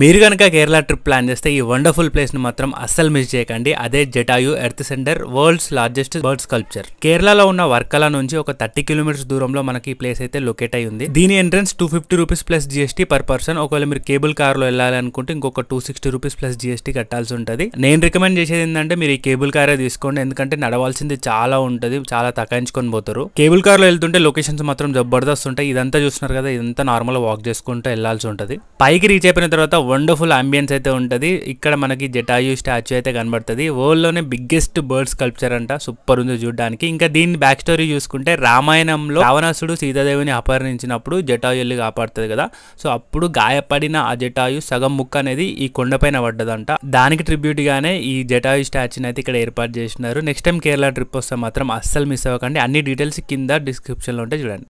మీరు కనుక Kerala trip plan చేస్తే ఈ వండర్ఫుల్ ప్లేస్ని మాత్రం అస్సలు మిస్ చేయకండి అదే Jatayu earth centre world's largest bird sculpture కేరళలో ఉన్న వర్కల నుంచి ఒక థర్టీ కిలోమీటర్స్ దూరంలో మనకి ఈ ప్లేస్ అయితే లొకేట్ అయి ఉంది దీని entrance two fifty rupees plus GST per person ఒకవేళ మీరు కేబుల్ కార్లో వెళ్ళాలనుకుంటే ఇంకొక two sixty rupees plus GST కట్టాల్సి ఉంటుంది నేను రికమెండ్ చేసేది ఏంటంటే మీరు ఈ కేబుల్ కారే తీసుకోండి ఎందుకంటే నడవాల్సింది చాలా ఉంటుంది చాలా తకాయించుకొని పోతారు కేబుల్ కార్లో వెళ్తుంటే లొకేషన్స్ మాత్రం జబర్దస్త్ ఉంటాయి ఇదంతా చూస్తున్నారు కదా ఇదంతా నార్మల్ వాక్ చేసుకుంటూ వెళ్ళాల్సి ఉంటుంది పైకి రీచ్ అయిపోయిన తర్వాత వండర్ఫుల్ అంబియన్స్ అయితే ఉంటుంది ఇక్కడ మనకి జటాయు స్టాచ్యూ అయితే కనబడుతుంది వరల్డ్లోనే బిగ్గెస్ట్ బర్డ్స్ స్కల్ప్చర్ అంట సూపర్ ఉంది చూడడానికి ఇంకా దీని బ్యాక్ స్టోరీ చూసుకుంటే రామాయణంలో రావణాసుడు సీతాదేవిని అపహరించినప్పుడు జటాయుల్ని కాపాడుతుంది కదా సో అప్పుడు గాయపడిన ఆ జటాయు సగం ముక్క అనేది ఈ కొండపైన పడ్డదంట దానికి గానే ఈ జటాయు స్టాచ్యూని అయితే ఇక్కడ ఏర్పాటు చేసినారు నెక్స్ట్ టైం కేరళ ట్రిప్ వస్తే మాత్రం అస్సలు మిస్ అవ్వకండి అన్ని డీటెయిల్స్ కింద డిస్క్రిప్షన్లో ఉంటే చూడండి